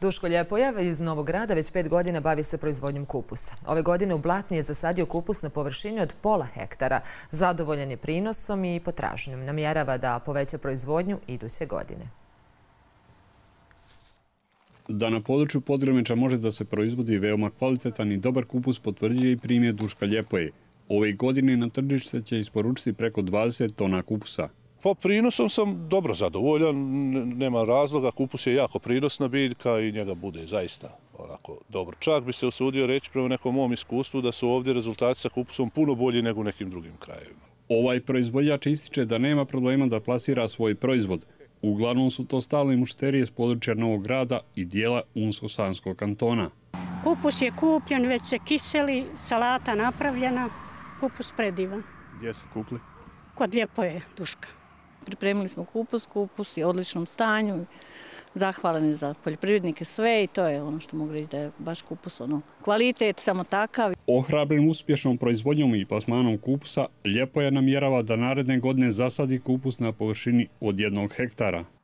Duško Ljepoja iz Novog Rada već pet godina bavi se proizvodnjom kupusa. Ove godine u Blatni je zasadio kupus na površini od pola hektara. Zadovoljan je prinosom i potražnjom. Namjerava da poveća proizvodnju iduće godine. Da na području Podgromeća može da se proizvodi veoma kvalitetan i dobar kupus potvrđuje i primje Duška Ljepoje. Ove godine na tržište će isporučiti preko 20 tona kupusa. Pa prinosom sam dobro zadovoljan, nema razloga, kupus je jako prinosna biljka i njega bude zaista onako dobro. Čak bi se usudio reći prema nekom mom iskustvu da su ovdje rezultati sa kupusom puno bolji nego u nekim drugim krajevima. Ovaj proizvodjač ističe da nema problema da plasira svoj proizvod. Uglavnom su to stalne mušterije s područja Novog grada i dijela Unsko-Sanskog kantona. Kupus je kupljen, već se kiseli, salata napravljena, kupus predivan. Gdje su kupli? Kod Lijepo je Duška pripremili smo kupus, kupus je u odličnom stanju, zahvalen je za poljoprivrednike sve i to je ono što mogu reći da je baš kupus ono kvalitet samo takav. Ohrabren uspješnom proizvodnjom i plasmanom kupusa, Ljepoja namjerava da naredne godine zasadi kupus na površini od jednog hektara.